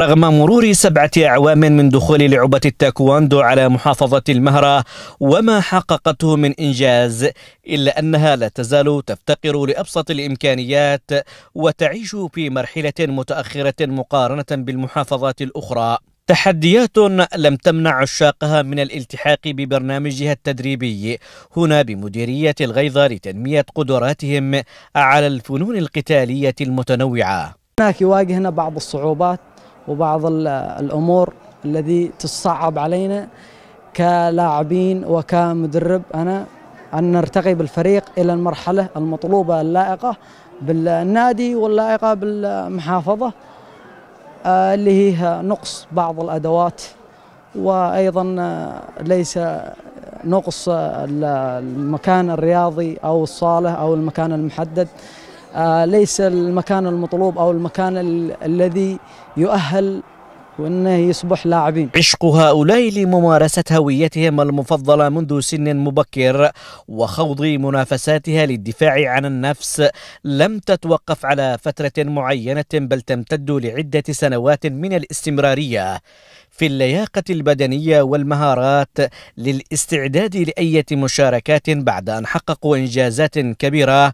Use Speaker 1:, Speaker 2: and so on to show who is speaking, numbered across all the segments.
Speaker 1: رغم مرور سبعة أعوام من دخول لعبة التاكواندو على محافظة المهرة وما حققته من إنجاز إلا أنها لا تزال تفتقر لأبسط الإمكانيات وتعيش في مرحلة متأخرة مقارنة بالمحافظات الأخرى تحديات لم تمنع عشاقها من الالتحاق ببرنامجها التدريبي هنا بمديرية الغيظة لتنمية قدراتهم على الفنون القتالية المتنوعة
Speaker 2: هناك يواجهنا بعض الصعوبات وبعض الأمور الذي تصعب علينا كلاعبين وكمدرب أنا أن نرتقي بالفريق إلى المرحلة المطلوبة اللائقة بالنادي واللائقة بالمحافظة آه، اللي هي نقص بعض الأدوات وأيضا آه، ليس نقص المكان الرياضي أو الصالة أو المكان المحدد آه، ليس المكان المطلوب أو المكان الذي يؤهل وأنه يصبح لاعبين
Speaker 1: عشق هؤلاء لممارسة هويتهم المفضلة منذ سن مبكر وخوض منافساتها للدفاع عن النفس لم تتوقف على فترة معينة بل تمتد لعدة سنوات من الاستمرارية في اللياقة البدنية والمهارات للاستعداد لأية مشاركات بعد أن حققوا إنجازات كبيرة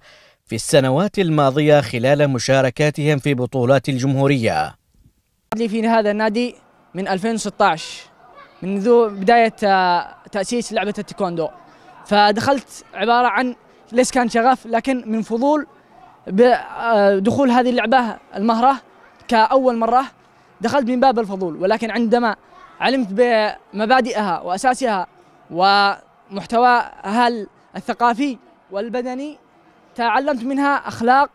Speaker 1: في السنوات الماضية خلال مشاركاتهم في بطولات الجمهورية
Speaker 3: لي في هذا النادي من 2016 منذ بداية آه، تأسيس لعبة التايكوندو فدخلت عبارة عن ليس كان شغف لكن من فضول بدخول آه، هذه اللعبة المهرة كأول مرة دخلت من باب الفضول ولكن عندما علمت بمبادئها وأساسها ومحتواها الثقافي والبدني تعلمت منها أخلاق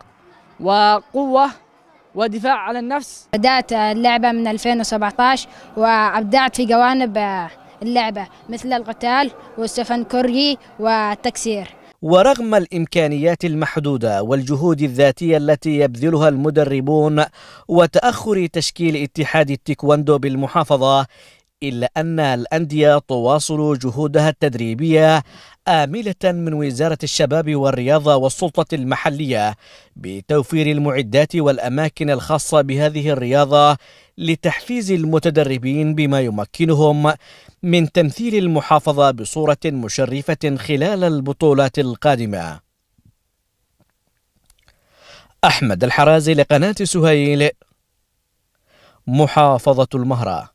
Speaker 3: وقوة ودفاع عن النفس بدأت اللعبة من 2017 وأبدعت في جوانب اللعبة مثل القتال والسفن كوري والتكسير
Speaker 1: ورغم الامكانيات المحدوده والجهود الذاتيه التي يبذلها المدربون وتاخر تشكيل اتحاد التيكواندو بالمحافظه إلا أن الأندية تواصل جهودها التدريبية آملة من وزارة الشباب والرياضة والسلطة المحلية بتوفير المعدات والأماكن الخاصة بهذه الرياضة لتحفيز المتدربين بما يمكنهم من تمثيل المحافظة بصورة مشرفة خلال البطولات القادمة. أحمد الحرازي لقناة سهيل محافظة المهره